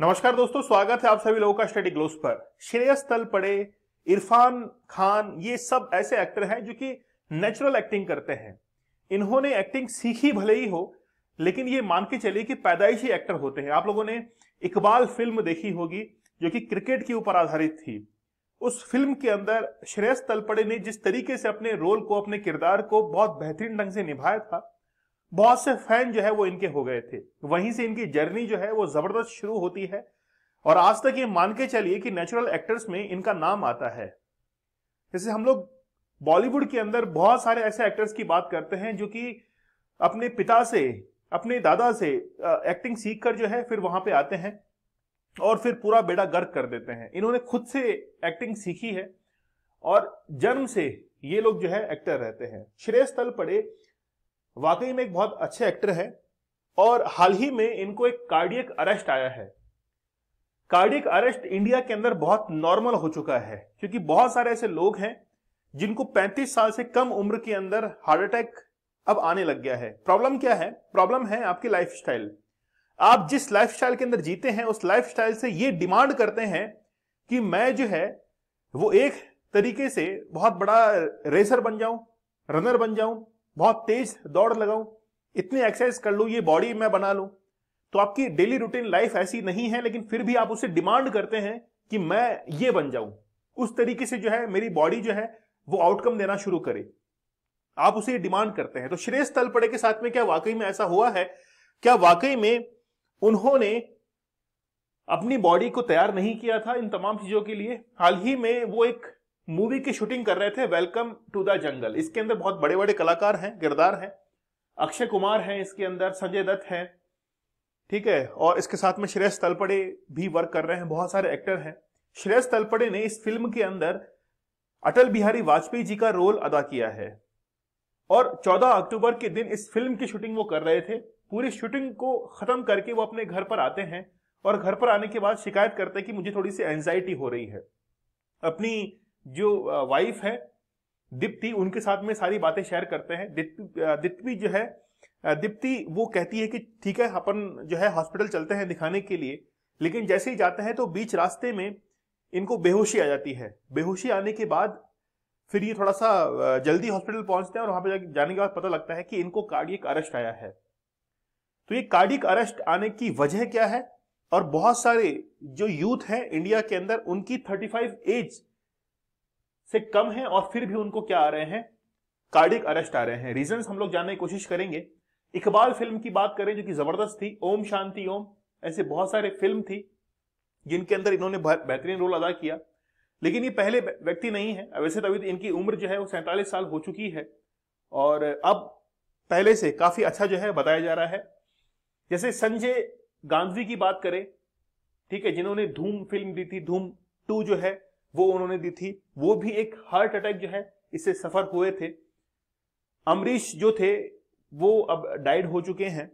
नमस्कार दोस्तों स्वागत है आप सभी लोगों का स्टडी ग्लोस पर श्रेयस तल पड़े इरफान खान ये सब ऐसे एक्टर हैं जो कि नेचुरल एक्टिंग करते हैं इन्होंने एक्टिंग सीखी भले ही हो लेकिन ये मान के चलिए कि पैदाइशी एक्टर होते हैं आप लोगों ने इकबाल फिल्म देखी होगी जो कि क्रिकेट के ऊपर आधारित थी उस फिल्म के अंदर श्रेयस तलपड़े ने जिस तरीके से अपने रोल को अपने किरदार को बहुत बेहतरीन ढंग से निभाया था बहुत से फैन जो है वो इनके हो गए थे वहीं से इनकी जर्नी जो है वो जबरदस्त शुरू होती है और आज तक ये मान के चलिए कि नेचुरल एक्टर्स में इनका नाम आता है जैसे हम लोग बॉलीवुड के अंदर बहुत सारे ऐसे एक्टर्स की बात करते हैं जो कि अपने पिता से अपने दादा से एक्टिंग सीख कर जो है फिर वहां पे आते हैं और फिर पूरा बेड़ा गर्क कर देते हैं इन्होंने खुद से एक्टिंग सीखी है और जन्म से ये लोग जो है एक्टर रहते हैं श्रेय स्थल पड़े वाकई में एक बहुत अच्छे एक्टर है और हाल ही में इनको एक कार्डियक अरेस्ट आया है कार्डियक अरेस्ट इंडिया के अंदर बहुत नॉर्मल हो चुका है क्योंकि बहुत सारे ऐसे लोग हैं जिनको 35 साल से कम उम्र के अंदर हार्ट अटैक अब आने लग गया है प्रॉब्लम क्या है प्रॉब्लम है आपकी लाइफ आप जिस लाइफ के अंदर जीते हैं उस लाइफ से ये डिमांड करते हैं कि मैं जो है वो एक तरीके से बहुत बड़ा रेसर बन जाऊं रनर बन जाऊं बहुत तेज दौड़ लगाऊं इतनी एक्सरसाइज कर लूं ये बॉडी मैं बना लूं तो आपकी डेली रूटीन लाइफ ऐसी नहीं है लेकिन फिर भी आप उसे डिमांड करते हैं कि मैं ये बन जाऊं उस तरीके से जो है मेरी बॉडी जो है वो आउटकम देना शुरू करे आप उसे डिमांड करते हैं तो श्रेष्ठ तलपड़े के साथ में क्या वाकई में ऐसा हुआ है क्या वाकई में उन्होंने अपनी बॉडी को तैयार नहीं किया था इन तमाम चीजों के लिए हाल ही में वो एक मूवी की शूटिंग कर रहे थे वेलकम टू द जंगल इसके अंदर बहुत बड़े बड़े कलाकार हैं किरदार हैं अक्षय कुमार हैं इसके अंदर संजय दत्त हैं ठीक है और इसके साथ में श्रेयस तलपड़े भी वर्क कर रहे हैं बहुत सारे एक्टर हैं श्रेयस तलपड़े ने इस फिल्म के अंदर अटल बिहारी वाजपेयी जी का रोल अदा किया है और 14 अक्टूबर के दिन इस फिल्म की शूटिंग वो कर रहे थे पूरी शूटिंग को खत्म करके वो अपने घर पर आते हैं और घर पर आने के बाद शिकायत करते हैं कि मुझे थोड़ी सी एंजाइटी हो रही है अपनी जो वाइफ है दीप्ति उनके साथ में सारी बातें शेयर करते हैं दीप्ति जो है दीप्ति वो कहती है कि ठीक है अपन जो है हॉस्पिटल चलते हैं दिखाने के लिए लेकिन जैसे ही जाते हैं तो बीच रास्ते में इनको बेहोशी आ जाती है बेहोशी आने के बाद फिर ये थोड़ा सा जल्दी हॉस्पिटल पहुंचते हैं और वहां पर जाने के बाद पता लगता है कि इनको कार्डियक अरेस्ट आया है तो ये कार्डिक अरेस्ट आने की वजह क्या है और बहुत सारे जो यूथ हैं इंडिया के अंदर उनकी 35 एज से कम है और फिर भी उनको क्या आ रहे हैं कार्डिक अरेस्ट आ रहे हैं रीजन हम लोग जानने की कोशिश करेंगे इकबाल फिल्म की बात करें जो कि जबरदस्त थी ओम शांति ओम ऐसे बहुत सारे फिल्म थी जिनके अंदर इन्होंने बेहतरीन रोल अदा किया लेकिन ये पहले व्यक्ति नहीं है वैसे तो अभी तो इनकी उम्र जो है वो सैंतालीस साल हो चुकी है और अब पहले से काफी अच्छा जो है बताया जा रहा है जैसे संजय गांधी की बात करें ठीक है जिन्होंने धूम फिल्म दी थी धूम टू जो है वो उन्होंने दी थी वो भी एक हार्ट अटैक जो है इससे सफर हुए थे अमरीश जो थे वो अब डाइड हो चुके हैं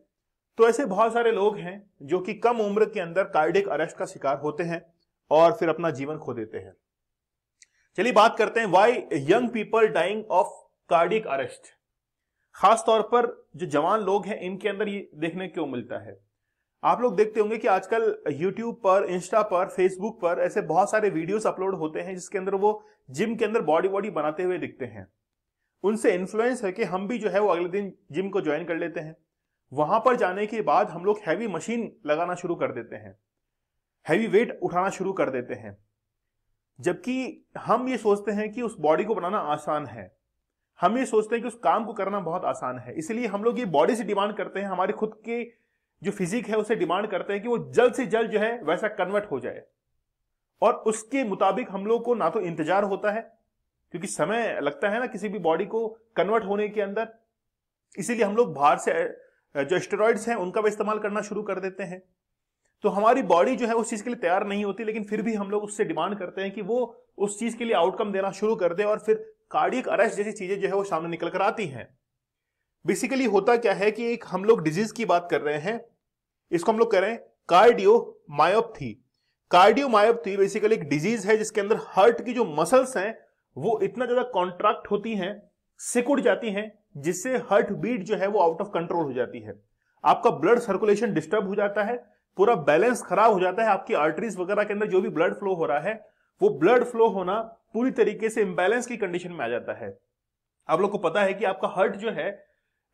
तो ऐसे बहुत सारे लोग हैं जो कि कम उम्र के अंदर कार्डिक अरेस्ट का शिकार होते हैं और फिर अपना जीवन खो देते हैं चलिए बात करते हैं why young people dying of cardiac arrest खासतौर पर जो जवान लोग हैं इनके अंदर ये देखने को मिलता है आप लोग देखते होंगे कि आजकल YouTube पर इंस्टा पर फेसबुक पर ऐसे बहुत सारे वीडियोस अपलोड होते हैं जिसके अंदर वो जिम के अंदर बॉडी बॉडी बनाते हुए दिखते हैं उनसे इन्फ्लुएंस है कि हम भी जो है वो अगले दिन जिम को ज्वाइन कर लेते हैं वहां पर जाने के बाद हम लोग हैवी मशीन लगाना शुरू कर देते हैं हैवी वेट उठाना शुरू कर देते हैं जबकि हम ये सोचते हैं कि उस बॉडी को बनाना आसान है हम ये सोचते हैं कि उस काम को करना बहुत आसान है इसलिए हम लोग ये बॉडी से डिमांड करते हैं हमारे खुद के जो फिजिक है उसे डिमांड करते हैं कि वो जल्द से जल्द जो है वैसा कन्वर्ट हो जाए और उसके मुताबिक हम लोग को ना तो इंतजार होता है क्योंकि समय लगता है ना किसी भी बॉडी को कन्वर्ट होने के अंदर इसीलिए हम लोग बाहर से जो स्टेरॉइड्स हैं उनका भी इस्तेमाल करना शुरू कर देते हैं तो हमारी बॉडी जो है उस चीज के लिए तैयार नहीं होती लेकिन फिर भी हम लोग उससे डिमांड करते हैं कि वो उस चीज के लिए आउटकम देना शुरू कर दे और फिर कार्डियक अरेस्ट जैसी चीजें जो है वो सामने निकल कर आती हैं बेसिकली होता क्या है कि एक हम लोग डिजीज की बात कर रहे हैं इसको हम लोग कह रहे हैं cardiomyopathy cardiomyopathy basically एक डिजीज है जिसके अंदर हार्ट की जो मसल्स हैं वो इतना ज्यादा कॉन्ट्रैक्ट होती हैं सिकुड़ जाती हैं जिससे हार्ट बीट जो है वो आउट ऑफ कंट्रोल हो जाती है आपका ब्लड सर्कुलेशन डिस्टर्ब हो जाता है पूरा बैलेंस खराब हो जाता है आपकी आर्टरीज वगैरह के अंदर जो भी ब्लड फ्लो हो रहा है वो ब्लड फ्लो होना पूरी तरीके से इम्बैलेंस की कंडीशन में आ जाता है आप लोग को पता है कि आपका हार्ट जो है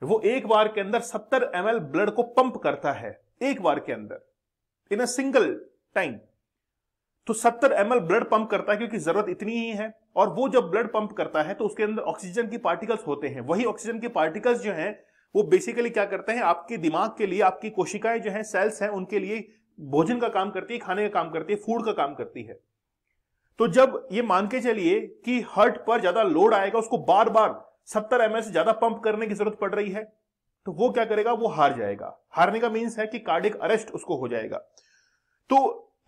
वो एक बार के अंदर सत्तर एम ब्लड को पंप करता है एक बार के अंदर इन अ सिंगल टाइम तो 70 एम ब्लड पंप करता है क्योंकि जरूरत इतनी ही है और वो जब ब्लड पंप करता है तो उसके अंदर ऑक्सीजन की पार्टिकल्स होते हैं वही ऑक्सीजन के पार्टिकल्स जो हैं वो बेसिकली क्या करते हैं आपके दिमाग के लिए आपकी कोशिकाएं जो हैं सेल्स हैं उनके लिए भोजन का काम करती है खाने का काम करती है फूड का काम करती है तो जब ये मान के चलिए कि हर्ट पर ज्यादा लोड आएगा उसको बार बार सत्तर एम से ज्यादा पंप करने की जरूरत पड़ रही है तो वो क्या करेगा वो हार जाएगा हारने का मीन्स है कि कार्डिक अरेस्ट उसको हो जाएगा तो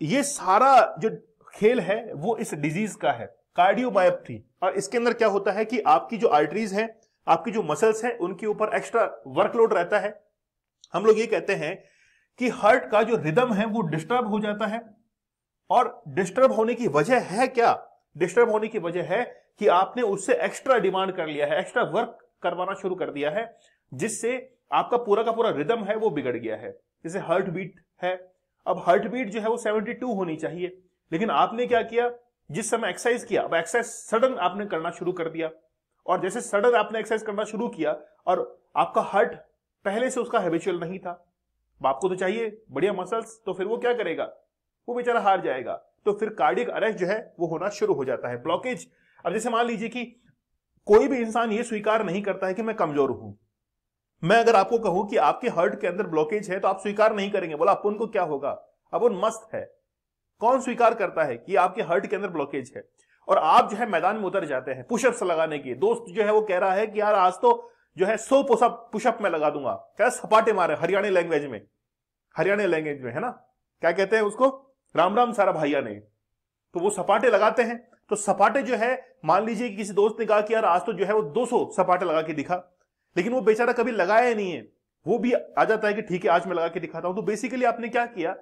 ये सारा जो खेल है वो इस डिजीज का है कार्डियोमायोपथी और इसके अंदर क्या होता है कि आपकी जो आर्टरीज है आपकी जो मसल्स हैं उनके ऊपर एक्स्ट्रा वर्कलोड रहता है हम लोग ये कहते हैं कि हार्ट का जो रिदम है वो डिस्टर्ब हो जाता है और डिस्टर्ब होने की वजह है क्या डिस्टर्ब होने की वजह है कि आपने उससे एक्स्ट्रा डिमांड कर लिया है एक्स्ट्रा वर्क करवाना शुरू कर दिया है जिससे आपका पूरा का पूरा रिदम है वो बिगड़ गया है जैसे हर्ट बीट है अब हर्ट बीट जो है वो 72 होनी चाहिए लेकिन आपने क्या किया जिस समय एक्सरसाइज किया अब एक्सरसाइज सडन आपने करना शुरू कर दिया और जैसे सडन आपने एक्सरसाइज करना शुरू किया और आपका हर्ट पहले से उसका हैबिचुअल नहीं था आपको तो चाहिए बढ़िया मसल्स तो फिर वो क्या करेगा वो बेचारा हार जाएगा तो फिर कार्डिक अरेस्ट जो है वो होना शुरू हो जाता है ब्लॉकेज अब जैसे मान लीजिए कि कोई भी इंसान ये स्वीकार नहीं करता है कि मैं कमजोर हूं मैं अगर आपको कहूं कि आपके हर्ट के अंदर ब्लॉकेज है तो आप स्वीकार नहीं करेंगे बोला अपन को क्या होगा अपन मस्त है कौन स्वीकार करता है कि आपके हर्ट के अंदर ब्लॉकेज है और आप जो है मैदान में उतर जाते हैं पुशअप्स लगाने की दोस्त जो है वो कह रहा है कि यार आज तो जो है सो पुशअप पुशअप में लगा दूंगा क्या सपाटे मारे हरियाणा लैंग्वेज में हरियाणा लैंग्वेज में है ना क्या कहते हैं उसको राम राम सारा भाइया ने तो वो सपाटे लगाते हैं तो सपाटे जो है मान लीजिए कि किसी दोस्त ने कहा कि यार आज तो जो है वो 200 सपाटे लगा के दिखा लेकिन वो बेचारा कभी लगाया नहीं है वो भी आ जाता है कि ठीक है आज मैं लगा के दिखाता हूं तो बेसिकली आपने क्या किया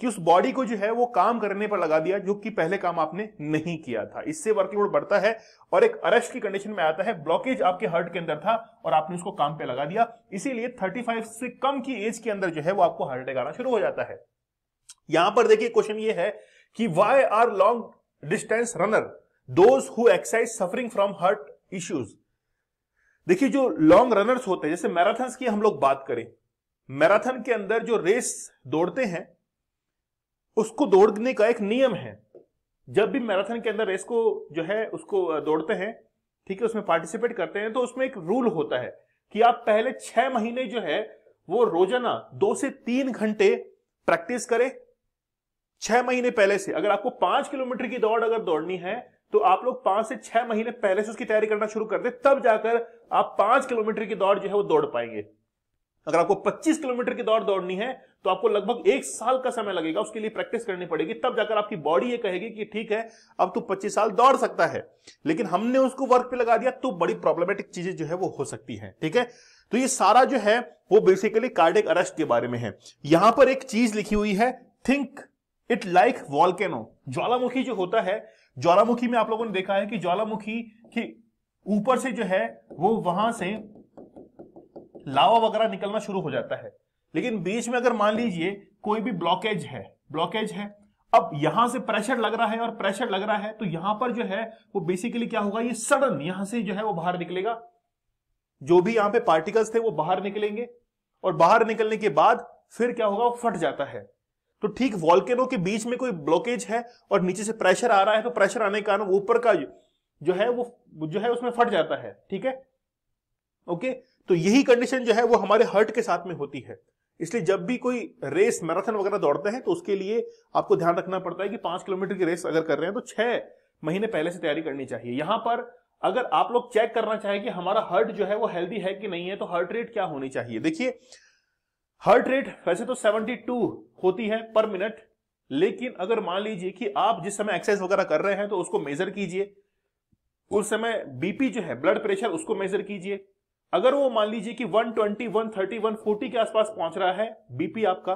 कि उस बॉडी को जो है वो काम करने पर लगा दिया जो कि पहले काम आपने नहीं किया था इससे वर्कलोड बढ़ता है और एक अरेस्ट की कंडीशन में आता है ब्लॉकेज आपके हार्ट के अंदर था और आपने उसको काम पे लगा दिया इसीलिए 35 से कम की एज के अंदर जो है वो आपको हार्ट अटैक आना शुरू हो जाता है यहां पर देखिए क्वेश्चन ये है कि why are long distance runner those who exercise suffering from heart issues देखिए जो लॉन्ग रनर्स होते हैं जैसे मैराथन की हम लोग बात करें मैराथन के अंदर जो रेस दौड़ते हैं उसको दौड़ने का एक नियम है जब भी मैराथन के अंदर रेस को जो है उसको दौड़ते हैं ठीक है उसमें पार्टिसिपेट करते हैं तो उसमें एक रूल होता है कि आप पहले छह महीने जो है वो रोजाना दो से तीन घंटे प्रैक्टिस करें छह महीने पहले से अगर आपको पांच किलोमीटर की दौड़ अगर दौड़नी है तो आप लोग पांच से छह महीने पहले से उसकी तैयारी करना शुरू कर दे तब जाकर आप पांच किलोमीटर की दौड़ जो है वो दौड़ पाएंगे अगर आपको 25 किलोमीटर की दौड़ दौड़नी है तो आपको लगभग एक साल का समय लगेगा उसके लिए प्रैक्टिस करनी पड़ेगी तब जाकर आपकी बॉडी ये कहेगी कि ठीक है अब तू 25 साल दौड़ सकता है लेकिन हमने उसको वर्क पे लगा दिया तो बड़ी प्रॉब्लमेटिक चीजें जो है वो हो सकती है ठीक है तो ये सारा जो है वो बेसिकली कार्डिक अरेस्ट के बारे में है यहां पर एक चीज लिखी हुई है थिंक इट लाइक वॉल्केनो ज्वालामुखी जो होता है ज्वालामुखी में आप लोगों ने देखा है कि ज्वालामुखी के ऊपर से जो है वो वहां से लावा वगैरह निकलना शुरू हो जाता है लेकिन बीच में अगर मान लीजिए कोई भी ब्लॉकेज है ब्लॉकेज है अब यहां से प्रेशर लग रहा है और प्रेशर लग रहा है तो यहां पर जो है वो बेसिकली क्या होगा ये सडन यहां से जो है वो बाहर निकलेगा जो भी यहां पे पार्टिकल्स थे वो बाहर निकलेंगे और बाहर निकलने के बाद फिर क्या होगा वो फट जाता है तो ठीक वॉल्केनो के बीच में कोई ब्लॉकेज है और नीचे से प्रेशर आ रहा है तो प्रेशर आने के कारण ऊपर का जो है वो जो है उसमें फट जाता है ठीक है ओके तो यही कंडीशन जो है वो हमारे हर्ट के साथ में होती है इसलिए जब भी कोई रेस मैराथन वगैरह दौड़ते हैं तो उसके लिए आपको ध्यान रखना पड़ता है कि पांच किलोमीटर की रेस अगर कर रहे हैं तो छह महीने पहले से तैयारी करनी चाहिए यहां पर अगर आप लोग चेक करना चाहें कि हमारा हर्ट जो है वो हेल्दी है कि नहीं है तो हर्ट रेट क्या होनी चाहिए देखिए हार्ट रेट वैसे तो 72 होती है पर मिनट लेकिन अगर मान लीजिए कि आप जिस समय एक्सरसाइज वगैरह कर रहे हैं तो उसको मेजर कीजिए उस समय बीपी जो है ब्लड प्रेशर उसको मेजर कीजिए अगर वो मान लीजिए कि 120, 130, 140 के आसपास पहुंच रहा है बीपी आपका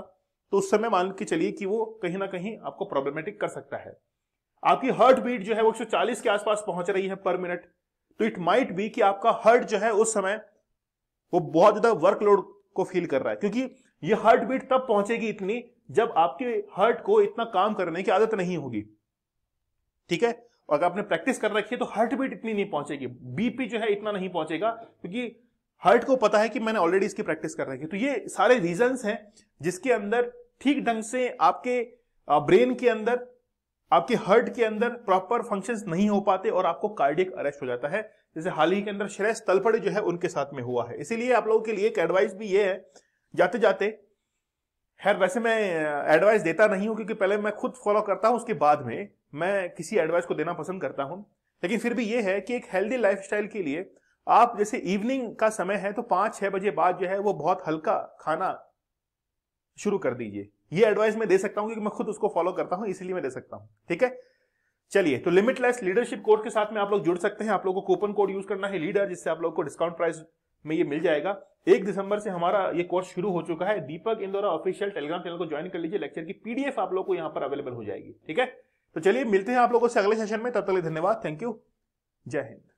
तो उस समय मान के चलिए कि वो कहीं ना कहीं आपको प्रॉब्लमेटिक कर सकता है आपकी हार्ट बीट जो है वो 140 के आसपास पहुंच रही है पर मिनट तो इट माइट बी कि आपका हार्ट जो है उस समय वो बहुत ज्यादा वर्कलोड को फील कर रहा है क्योंकि ये हार्ट बीट तब पहुंचेगी इतनी जब आपके हार्ट को इतना काम करने की आदत नहीं होगी ठीक है और अगर आपने प्रैक्टिस कर रखी है तो हार्ट बीट इतनी नहीं पहुंचेगी बीपी जो है इतना नहीं पहुंचेगा क्योंकि हार्ट को पता है कि मैंने ऑलरेडी इसकी प्रैक्टिस कर रखी है तो ये सारे रीजंस हैं जिसके अंदर ठीक ढंग से आपके ब्रेन के अंदर आपके हार्ट के अंदर प्रॉपर फंक्शंस नहीं हो पाते और आपको कार्डियक अरेस्ट हो जाता है जैसे हाल ही के अंदर श्रेय तलपड़ जो है उनके साथ में हुआ है इसीलिए आप लोगों के लिए एक एडवाइस भी ये है जाते जाते खैर वैसे मैं एडवाइस देता नहीं हूं क्योंकि पहले मैं खुद फॉलो करता हूं उसके बाद में मैं किसी एडवाइस को देना पसंद करता हूं लेकिन फिर भी ये है कि एक हेल्दी लाइफ के लिए आप जैसे इवनिंग का समय है तो पांच छह बजे बाद जो है वो बहुत हल्का खाना शुरू कर दीजिए ये एडवाइस मैं दे सकता हूँ क्योंकि मैं खुद उसको फॉलो करता हूँ इसलिए मैं दे सकता हूँ ठीक है चलिए तो लिमिटलेस लीडरशिप कोड के साथ में आप लोग जुड़ सकते हैं आप लोग को कूपन कोड यूज करना है लीडर जिससे आप लोग को डिस्काउंट प्राइस में ये मिल जाएगा एक दिसंबर से हमारा ये कोर्स शुरू हो चुका है Deepak Indora official Telegram channel को ज्वाइन कर लीजिए लेक्चर की पीडीएफ आप लोग को यहाँ पर अवेलेबल हो जाएगी ठीक है तो चलिए मिलते हैं आप लोगों से अगले सेशन में तब तक धन्यवाद थैंक यू जय हिंद